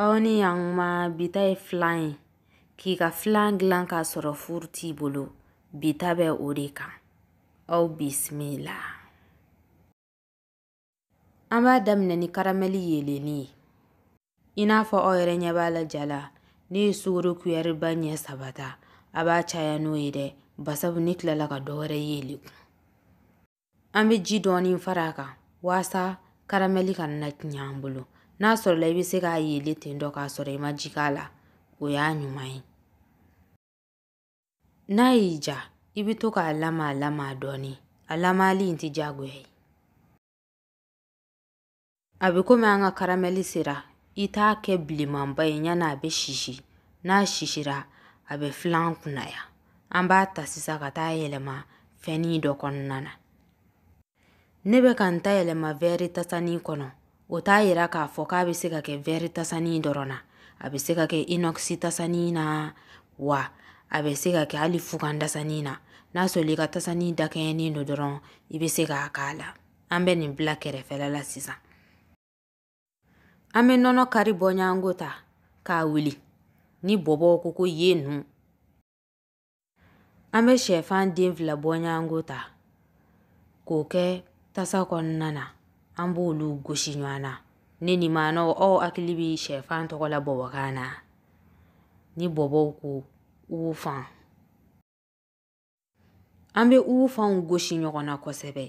Aw ni yaŋ bi bita ye filan ye. K'i ka filan dilan k'a sɔrɔ furu t'i bolo. Bita bɛ o de kan. Aw bisimila. An b'a daminɛ ni karamɛli yeleni ye. I n'a fɔ aw yɛrɛ ɲɛ b'a la ja la, ne ye sugaro kuyɛriba ɲɛ saba ta, a caya n'o ye dɛ barisabu ne tilala ka dɔ wɛrɛ yeelen kun. An bɛ ji dɔɔni far'a kan waasa karamɛli kana na tiɲɛ an bolo. n'a la i bɛ se k'a yeelen ten dɔ k'a sɔrɔ i ma ji k'a la o y'a ɲuman ye n'a y'i ja i bɛ to k'a lama a lama dɔɔni a lamali in tɛ diyagoya ye a bɛ komi an ka karamɛli sera i t'a kɛ bilenmanba ye ɲani a bɛ sisi n'a sisira a bɛ filan kunnaya an b'a ta sisan ka taa yɛlɛma fɛnnin dɔ kɔnɔna na ne bɛ ka n ta yɛlɛma wɛri tasanin kɔnɔ o t'a yira k'a fɔ k'a bɛ se ka kɛ vɛri tasani dɔrɔn na a bɛ se ka kɛ inɔkisi tasani na wa a bɛ se ka kɛ hali fugan dasani na n'a sɔrɔ ka tasani dakɛɲɛnen don dɔrɔn i bɛ se k'a k'a la an bɛ nin bila kɛrɛfɛla la sisan an be nɔnɔ kari bɔɲango ta k'a wuli ni bɔbɔw ko ko yen nu an bɛ sɛfan den fila bɔɲango ta k'o kɛ tasa kɔnɔna na an b'olu gosi ɲɔgɔn na ne nimanaw aw hakili bɛ sɛfan tɔgɔ la bɔbɔkan na ni bɔbɔw ko u fan an bɛ u fanw gosi ɲɔgɔn na kosɛbɛ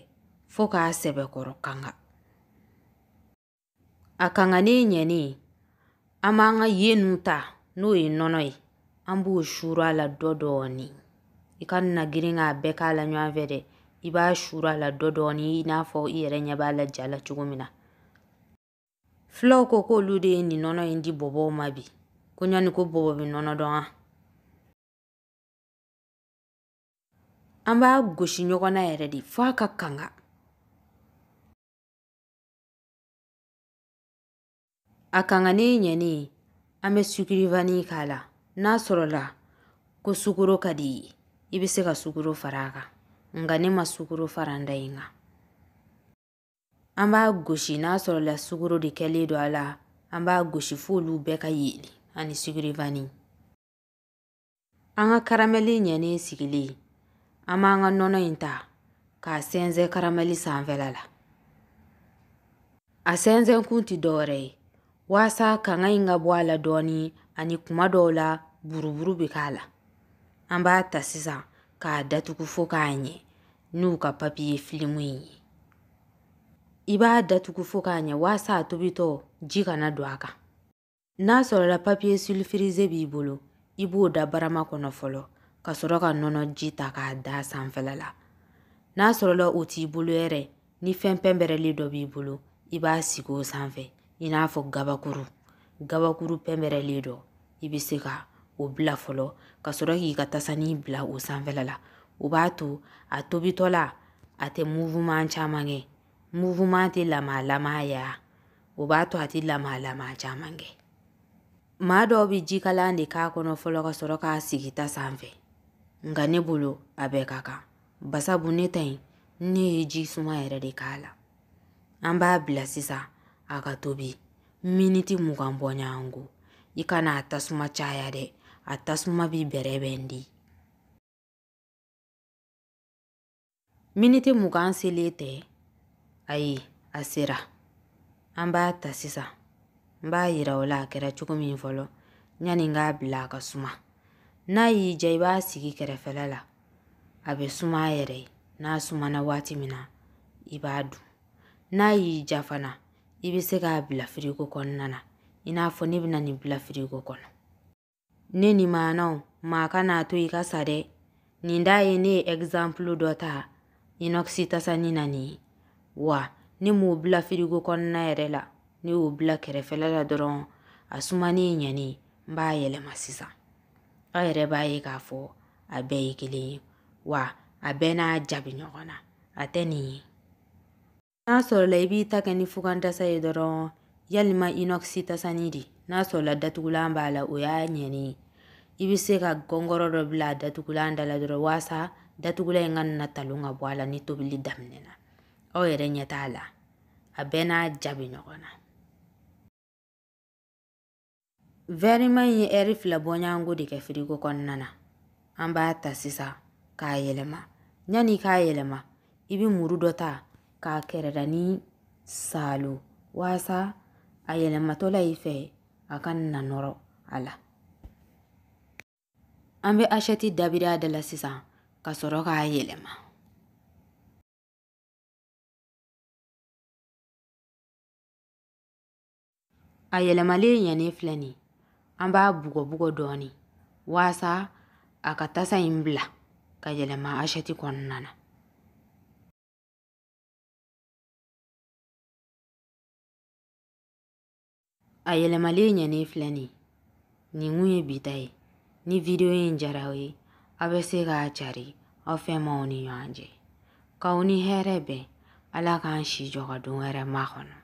fɔɔ k'a sɛbɛkɔrɔ kanga a kanganen ɲɛnen an b'an ka yenu ta n'o ye nɔnɔ ye an b'o suru a la dɔ dɔɔni i ka na girin k'a bɛɛ k'a la ɲɔgɔn fɛ dɛ i b'a suru a la dɔ dɔɔni i n'a fɔ i yɛrɛ ɲɛ b'a la ja la cogo min na fulaw ko k'olu de ye nin nɔnɔ in di bɔbɔw ma bi ko ɲani ko bɔbɔ bi nɔnɔ dɔn an an b'a gosi ɲɔgɔn na yɛrɛ de f'a ka kanga a kanganen ɲɛni ye an bɛ sukirifani k'a la n'a sɔrɔla ko sukoro ka di i ye i bɛ se ka sukoro fara a kan ngane ma faranda inga. Amba gushi b'a gosi n'a asoro la de kɛlen don a la an b'a gosi f'olu bɛɛ ka yeli ani sigirifani an ka karamɛli ɲɛnen sigili an anga ka nɔnɔ ta k'a sɛnsɛn karamɛli sanfɛla la a sɛnsɛn kun ti ye waasa kanga inga ka bɔ a la ani kuma dɔw la buruburu bikala. Amba la an b'a ta sisan k'a datugu fo k'a ɲɛ n'u ka papiye filimu ye i b'a datugu fo k'a ɲɛ waasa a tobitɔ ji kana don a kan n'a sɔrɔla papiye sulfurize b'i bolo i b'o da barama kɔnɔ fɔlɔ ka sɔrɔ ka nɔnɔ ji ta k'a da sanfɛla la n'a sɔrɔla o t'i bolo yɛrɛ ni fɛn pɛnpɛrɛlen dɔ b'i bolo i b'a sigi o sanfɛ i n'a fɔ gabakuru gabakuru pɛnpɛrɛlen dɔ i bɛ se ka o bila fɔlɔ ka sɔrɔ k'i ka tasani bila o sanfɛla la o b'a to a tobitɔ la a tɛ muwuman caman kɛ muwuman tɛ lama lama ya o b'a to a tɛ lama lama caman kɛ maa dɔw bɛ jikalan de k'a kɔnɔ fɔlɔ ka sɔrɔ k'a sigi ta sanfɛ nka ne bolo a bɛɛ ka kan basabu ne ta in ne ye ji suma yɛrɛ de k'a la an b'a bila sisan a ka tobi miniti mugan bɔɲɔgɔn ko i kana a tasuma caya dɛ a tasuma bi bɛrɛ bɛn di miniti mugan selen tɛ ayi a sera an b'a ta sisan n b'a yira o la a kɛra cogo min fɔlɔ yani n k'a bila a ka suma n'a y'i diya i b'a sigi kɛrɛfɛla la a bɛ suma a yɛrɛ ye n'a sumana waati min na i b'a dun n'a y'i diya fana i bɛ se k'a bila firiko kɔnɔna na i n'a fɔ ne bɛna nin bila firiko kɔnɔ Ne nimananw maa kan'a to i ka sa dɛ. Nin da ye ne ye ɛkizanpulu dɔ ta INOX tasani na wa ne m'o bila firigo kɔnɔna yɛrɛ la. Ne y'o bila kɛrɛfɛla la dɔrɔn a sumanen ɲɛnen n b'a yɛlɛma sisan. Aw b'a ye k'a fɔ a bɛɛ wa a n'a ja bɛ ɲɔgɔn na. A tɛ e b'i ta kɛ ni fugantasa ye dɔrɔn yalima INOX tasani de n'a sɔrɔla la o y'a ɲɛnen ye i bɛ se ka gɔngɔrɔ dɔ bila a datugulan da la waasa datugulan in ka na talon ka bɔ a la ni tobili daminɛna aw yɛrɛ ɲɛ t'a la a bɛɛ n'a ja ɲɔgɔn na wɛriman ye ɛri fila bɔɲɔgɔnko de kɛ firigo kɔnɔna na an b'a ta sisan k'a yɛlɛma yanni k'a yɛlɛma i bɛ muru dɔ ta k'a kɛrɛda ni salo waasa a yɛlɛmatɔla i fɛ a ka na nɔrɔ a la an bɛ asɛti dabiri a da la sisan ka sɔrɔ k'a yɛlɛma a yɛlɛmalen ɲɛnen filɛ nin an b'a bugɔbugɔ dɔɔni waasa a ka tasa in bila ka yɛlɛma asɛti kɔnɔna na a yɛlɛmalen ɲɛnen filɛ nin nin kun ye bi ta ye ni video yin jarawi abe se ga achari ofe mauni yanje kauni herebe alakan shi joga dunwere mahono